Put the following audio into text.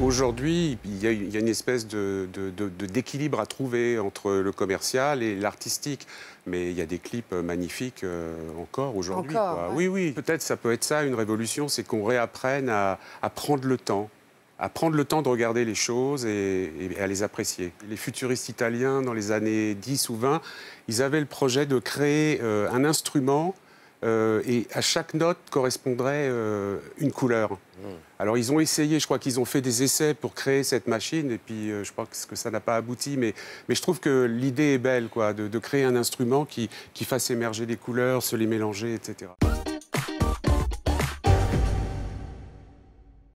Aujourd'hui, il, y, a une espèce d'équilibre de, de, à trouver entre le commercial et l'artistique. Mais il y a des clips euh, magnifiques euh, encore aujourd'hui. Oui, oui. Peut-être ça peut être ça, une révolution, c'est qu'on réapprenne à, prendre le temps à prendre le temps de regarder les choses et, à les apprécier. Les futuristes italiens, dans les années 10 ou 20, ils avaient le projet de créer euh, un instrument et à chaque note correspondrait une couleur. Hmm. Alors ils ont essayé, je crois qu'ils ont fait des essais pour créer cette machine, et puis euh, je crois que, ça n'a pas abouti, mais, je trouve que l'idée est belle, quoi, de, créer un instrument qui, qui fasse émerger des couleurs, se les mélanger, etc.